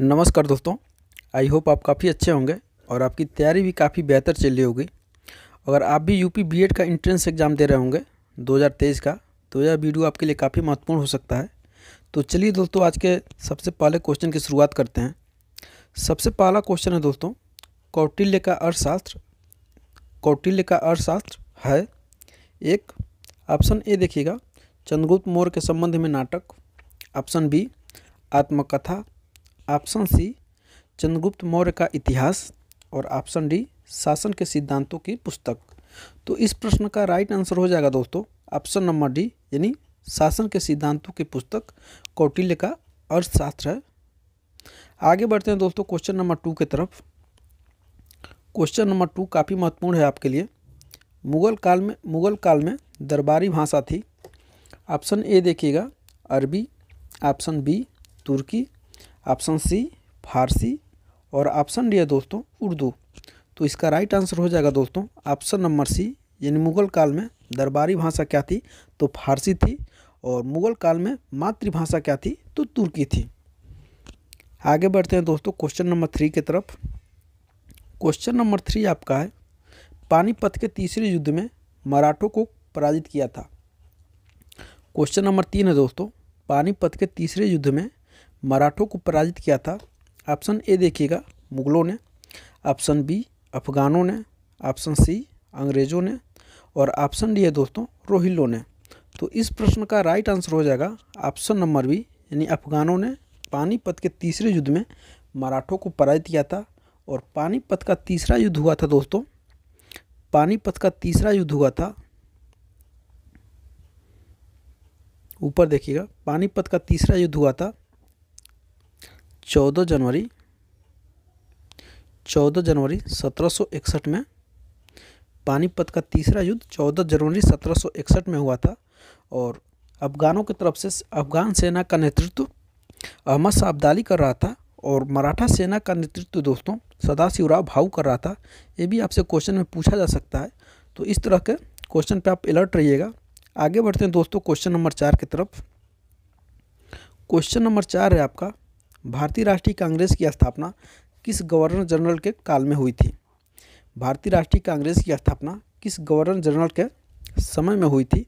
नमस्कार दोस्तों I hope आप काफ़ी अच्छे होंगे और आपकी तैयारी भी काफ़ी बेहतर चल रही होगी अगर आप भी यूपी बीएड का इंट्रेंस एग्ज़ाम दे रहे होंगे 2023 का तो यह वीडियो आपके लिए काफ़ी महत्वपूर्ण हो सकता है तो चलिए दोस्तों आज के सबसे पहले क्वेश्चन की शुरुआत करते हैं सबसे पहला क्वेश्चन है दोस्तों कौटिल्य का अर्थशास्त्र कौटिल्य का अर्थशास्त्र है एक ऑप्शन ए देखिएगा चंद्रगुप्त मौर्य के संबंध में नाटक ऑप्शन बी आत्मकथा ऑप्शन सी चंद्रगुप्त मौर्य का इतिहास और ऑप्शन डी शासन के सिद्धांतों की पुस्तक तो इस प्रश्न का राइट आंसर हो जाएगा दोस्तों ऑप्शन नंबर डी यानी शासन के सिद्धांतों की पुस्तक कौटिल्य का अर्थशास्त्र है आगे बढ़ते हैं दोस्तों क्वेश्चन नंबर टू की तरफ क्वेश्चन नंबर टू काफ़ी महत्वपूर्ण है आपके लिए मुगल काल में मुगल काल में दरबारी भाषा थी ऑप्शन ए देखिएगा अरबी ऑप्शन बी तुर्की ऑप्शन सी फारसी और ऑप्शन डी है दोस्तों उर्दू तो इसका राइट आंसर हो जाएगा दोस्तों ऑप्शन नंबर सी यानी मुगल काल में दरबारी भाषा क्या थी तो फारसी थी और मुगल काल में मातृभाषा क्या थी तो तुर्की थी आगे बढ़ते हैं दोस्तों क्वेश्चन नंबर थ्री की तरफ क्वेश्चन नंबर थ्री आपका है पानीपत के तीसरे युद्ध में मराठों को पराजित किया था क्वेश्चन नंबर तीन है दोस्तों पानीपत के तीसरे युद्ध में मराठों को पराजित किया था ऑप्शन ए देखिएगा मुगलों ने ऑप्शन बी अफगानों ने ऑप्शन सी अंग्रेज़ों ने और ऑप्शन डी है दोस्तों रोहिल्लों ने तो इस प्रश्न का राइट आंसर हो जाएगा ऑप्शन नंबर बी यानी अफगानों ने पानीपत के तीसरे युद्ध में मराठों को पराजित किया था और पानीपत का तीसरा युद्ध हुआ था दोस्तों पानीपत का तीसरा युद्ध हुआ था ऊपर देखिएगा पानीपत का तीसरा युद्ध हुआ था चौदह जनवरी चौदह जनवरी सत्रह में पानीपत का तीसरा युद्ध चौदह जनवरी सत्रह में हुआ था और अफगानों की तरफ से अफगान सेना का नेतृत्व अहमद शाह अब्दाली कर रहा था और मराठा सेना का नेतृत्व दोस्तों सदाशिवराव भाऊ कर रहा था ये भी आपसे क्वेश्चन में पूछा जा सकता है तो इस तरह के क्वेश्चन पे आप अलर्ट रहिएगा आगे बढ़ते हैं दोस्तों क्वेश्चन नंबर चार की तरफ क्वेश्चन नंबर चार है आपका भारतीय राष्ट्रीय कांग्रेस की स्थापना किस गवर्नर जनरल के काल में हुई थी भारतीय राष्ट्रीय कांग्रेस की स्थापना किस गवर्नर जनरल के समय में हुई थी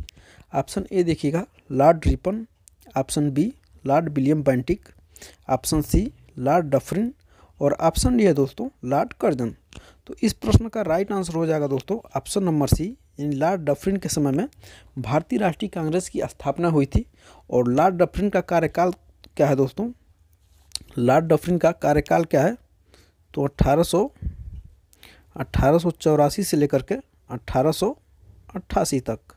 ऑप्शन ए देखिएगा Lord Ripon option B Lord William Bentinck option C Lord Dufferin और ऑप्शन डी है दोस्तों लॉर्ड कर्जन तो इस प्रश्न का राइट आंसर हो जाएगा दोस्तों ऑप्शन नंबर सी यानी लॉर्ड डफरिन के समय में भारतीय राष्ट्रीय कांग्रेस की स्थापना हुई थी और लॉर्ड डफरिन का कार्यकाल क्या है दोस्तों लॉर्ड डफरिन का कार्यकाल क्या है तो अट्ठारह सौ चौरासी से लेकर के अट्ठारह अट्ठासी तक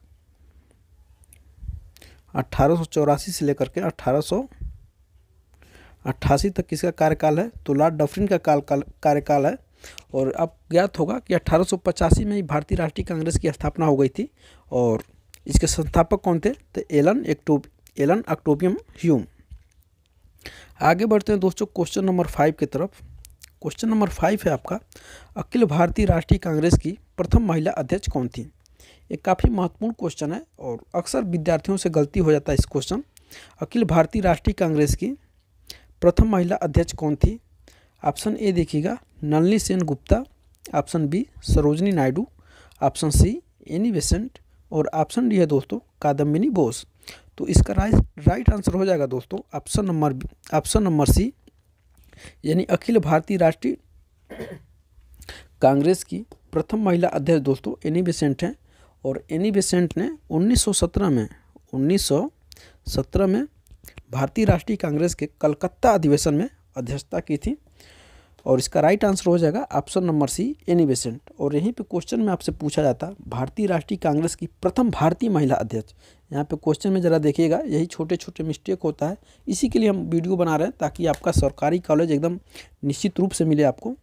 अट्ठारह चौरासी से लेकर के अट्ठारह अट्ठासी तक किसका कार्यकाल है तो लॉर्ड डफरिन का काल कार्यकाल है और अब ज्ञात होगा कि पचासी में ही भारतीय राष्ट्रीय कांग्रेस की स्थापना हो गई थी और इसके संस्थापक कौन थे तो एलन एक्टो एलन अक्टोबियम ह्यूम आगे बढ़ते हैं दोस्तों क्वेश्चन नंबर फाइव की तरफ क्वेश्चन नंबर फाइव है आपका अखिल भारतीय राष्ट्रीय कांग्रेस की प्रथम महिला अध्यक्ष कौन थी ये काफ़ी महत्वपूर्ण क्वेश्चन है और अक्सर विद्यार्थियों से गलती हो जाता है इस क्वेश्चन अखिल भारतीय राष्ट्रीय कांग्रेस की प्रथम महिला अध्यक्ष कौन थी ऑप्शन ए देखिएगा Nalini Sen Gupta option B Sarojini Naidu option C Annie Besant और ऑप्शन डी है दोस्तों कादम्बिनी बोस तो इसका राइट राइट आंसर हो जाएगा दोस्तों option number option number C यानी अखिल भारतीय राष्ट्रीय कांग्रेस की प्रथम महिला अध्यक्ष दोस्तों एनी बेसेंट हैं और एनी बेसेंट ने 1917 में 1917 में भारतीय राष्ट्रीय कांग्रेस के कलकत्ता अधिवेशन में अध्यक्षता की थी और इसका राइट आंसर हो जाएगा option number C Annie Besant और यहीं पे क्वेश्चन में आपसे पूछा जाता भारतीय राष्ट्रीय कांग्रेस की प्रथम भारतीय महिला अध्यक्ष यहाँ पे क्वेश्चन में ज़रा देखिएगा यही छोटे छोटे मिस्टेक होता है इसी के लिए हम वीडियो बना रहे हैं ताकि आपका सरकारी कॉलेज एकदम निश्चित रूप से मिले आपको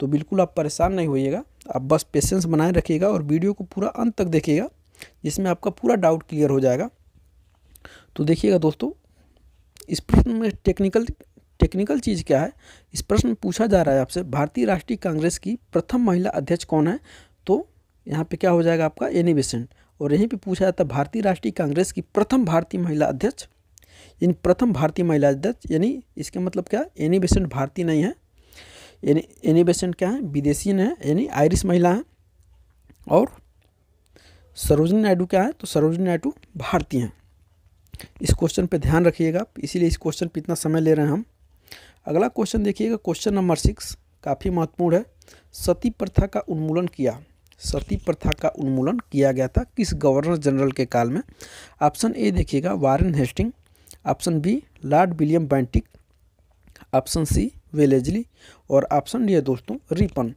तो बिल्कुल आप परेशान नहीं होइएगा आप बस पेशेंस बनाए रखिएगा और वीडियो को पूरा अंत तक देखिएगा जिसमें आपका पूरा डाउट क्लियर हो जाएगा तो देखिएगा दोस्तों इस प्रश्न में टेक्निकल टेक्निकल चीज़ क्या है इस प्रश्न में पूछा जा रहा है आपसे भारतीय राष्ट्रीय कांग्रेस की प्रथम महिला अध्यक्ष कौन है तो यहाँ पे क्या हो जाएगा आपका एनी बेसेंट और यहीं पे पूछा जाता है भारतीय राष्ट्रीय कांग्रेस की प्रथम भारतीय महिला अध्यक्ष यानी प्रथम भारतीय महिला अध्यक्ष यानी इसका मतलब क्या एनी बेसेंट भारतीय नहीं है एनी बेसेंट क्या है विदेशी है यानी आयरिश महिला है और सरोजनी नायडू क्या है तो सरोजनी नायडू भारतीय हैं इस क्वेश्चन पे ध्यान रखिएगा इसीलिए इस क्वेश्चन पे इतना समय ले रहे हैं हम अगला क्वेश्चन देखिएगा क्वेश्चन नंबर सिक्स काफ़ी महत्वपूर्ण है सती प्रथा का उन्मूलन किया सती प्रथा का उन्मूलन किया गया था किस गवर्नर जनरल के काल में ऑप्शन ए देखिएगा Warren Hastings option B Lord William Bentinck option C Wellesley और ऑप्शन डी है दोस्तों रिपन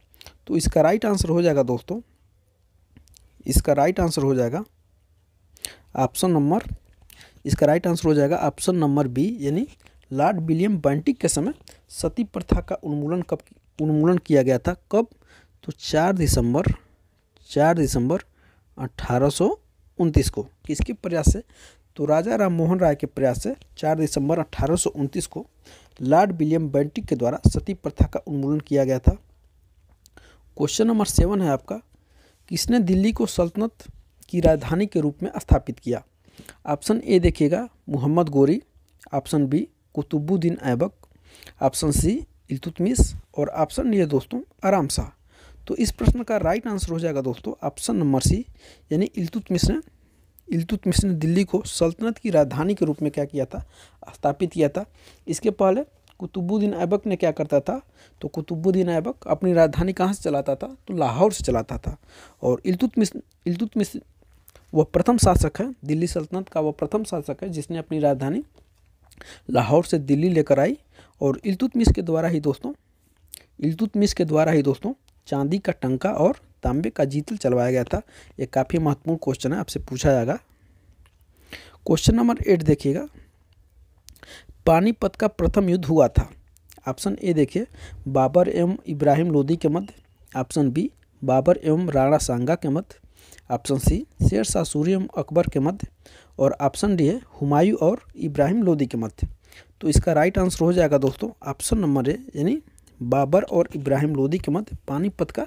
तो इसका राइट आंसर हो जाएगा दोस्तों इसका राइट आंसर हो जाएगा ऑप्शन नंबर इसका राइट आंसर हो जाएगा ऑप्शन नंबर बी यानी लॉर्ड विलियम बैंटिक के समय सती प्रथा का उन्मूलन कब उन्मूलन किया गया था कब तो चार दिसंबर चार दिसंबर अठारह को किसके प्रयास से तो राजा राम मोहन राय के प्रयास से चार दिसंबर अठारह को लॉर्ड विलियम बैंटिक के द्वारा सती प्रथा का उन्मूलन किया गया था क्वेश्चन नंबर सेवन है आपका किसने दिल्ली को सल्तनत की राजधानी के रूप में स्थापित किया ऑप्शन ए देखिएगा Mohammad Ghori option B Qutubuddin Aibak option C Iltutmish और ऑप्शन डी है दोस्तों आराम शाह तो इस प्रश्न का राइट आंसर हो जाएगा दोस्तों ऑप्शन नंबर सी यानी इल्तुतमिस ने इल्तुतमिस ने दिल्ली को सल्तनत की राजधानी के रूप में क्या किया था स्थापित किया था इसके पहले कुतुबुद्दीन ऐबक ने क्या करता था तो कुतुबुद्दीन ऐबक अपनी राजधानी कहाँ से चलाता था तो लाहौर से चलाता था और इल्तुतमिस इल्तुतमिस वह प्रथम शासक है दिल्ली सल्तनत का वह प्रथम शासक है जिसने अपनी राजधानी लाहौर से दिल्ली लेकर आई और मिस के द्वारा ही दोस्तों मिस के द्वारा ही दोस्तों चांदी का टंका और तांबे का जीतल चलवाया गया था ये काफ़ी महत्वपूर्ण क्वेश्चन है आपसे पूछा जाएगा क्वेश्चन नंबर एट देखिएगा पानीपत का प्रथम युद्ध हुआ था ऑप्शन ए देखिए बाबर एवं इब्राहिम लोदी के मध्य ऑप्शन बी बाबर एवं राणा सांगा के मध्य ऑप्शन सी शेर शाह सूर्य अकबर के मध्य और ऑप्शन डी है हुमायूं और इब्राहिम लोदी के मध्य तो इसका राइट आंसर हो जाएगा दोस्तों ऑप्शन नंबर ए यानी बाबर और इब्राहिम लोदी के मध्य पानीपत का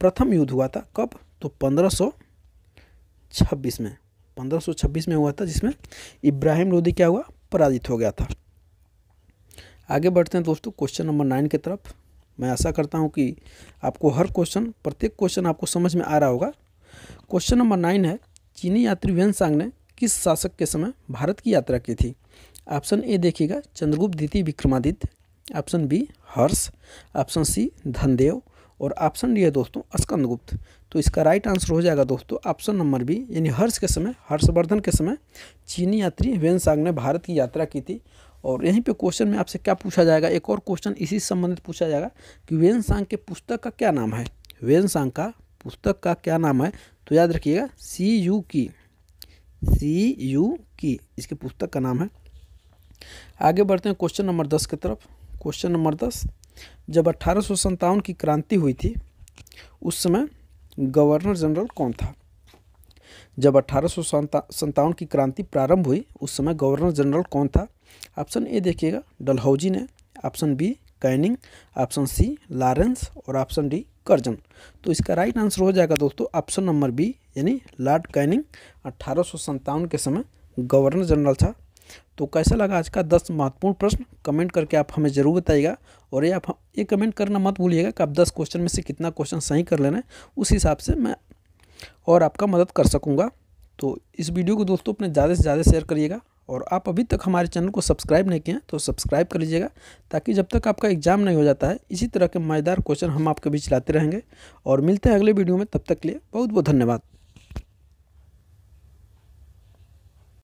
प्रथम युद्ध हुआ था कब तो 1526 में 1526 में हुआ था जिसमें इब्राहिम लोदी क्या हुआ पराजित हो गया था आगे बढ़ते हैं दोस्तों क्वेश्चन नंबर नाइन की तरफ मैं ऐसा करता हूँ कि आपको हर क्वेश्चन प्रत्येक क्वेश्चन आपको समझ में आ रहा होगा क्वेश्चन नंबर नाइन है चीनी यात्री सांग ने किस शासक के समय भारत की यात्रा की थी ऑप्शन ए देखिएगा चंद्रगुप्त द्वितीय Vikramaditya option B Harsha option C Dhandev और ऑप्शन डी है दोस्तों स्कंदगुप्त तो इसका राइट आंसर हो जाएगा दोस्तों ऑप्शन नंबर बी यानी हर्ष के समय हर्षवर्धन के समय चीनी यात्री वेनसांग ने भारत की यात्रा की थी और यहीं पे क्वेश्चन में आपसे क्या पूछा जाएगा एक और क्वेश्चन इसी संबंधित पूछा जाएगा कि वेनसांग के पुस्तक का क्या नाम है वेनसांग का पुस्तक का क्या नाम है तो याद रखिएगा सी यू की सी यू की इसके पुस्तक का नाम है आगे बढ़ते हैं क्वेश्चन नंबर दस की तरफ क्वेश्चन नंबर दस जब अट्ठारह की क्रांति हुई थी उस समय गवर्नर जनरल कौन था जब अट्ठारह सौ की क्रांति प्रारंभ हुई उस समय गवर्नर जनरल कौन था ऑप्शन ए देखिएगा डलहौजी ने option B Canning option C Lawrence और ऑप्शन डी कर्जन तो इसका राइट आंसर हो जाएगा दोस्तों ऑप्शन नंबर बी यानी लॉर्ड कैनिंग अट्ठारह के समय गवर्नर जनरल था तो कैसा लगा आज का दस महत्वपूर्ण प्रश्न कमेंट करके आप हमें ज़रूर बताइएगा और ये आप ये कमेंट करना मत भूलिएगा कि आप दस क्वेश्चन में से कितना क्वेश्चन सही कर लेना है उस हिसाब से मैं और आपका मदद कर सकूँगा तो इस वीडियो को दोस्तों अपने ज़्यादा से ज़्यादा शेयर करिएगा और आप अभी तक हमारे चैनल को सब्सक्राइब नहीं किए तो सब्सक्राइब कर लीजिएगा ताकि जब तक आपका एग्जाम नहीं हो जाता है इसी तरह के मज़ेदार क्वेश्चन हम आपके बीच लाते रहेंगे और मिलते हैं अगले वीडियो में तब तक के लिए बहुत बहुत धन्यवाद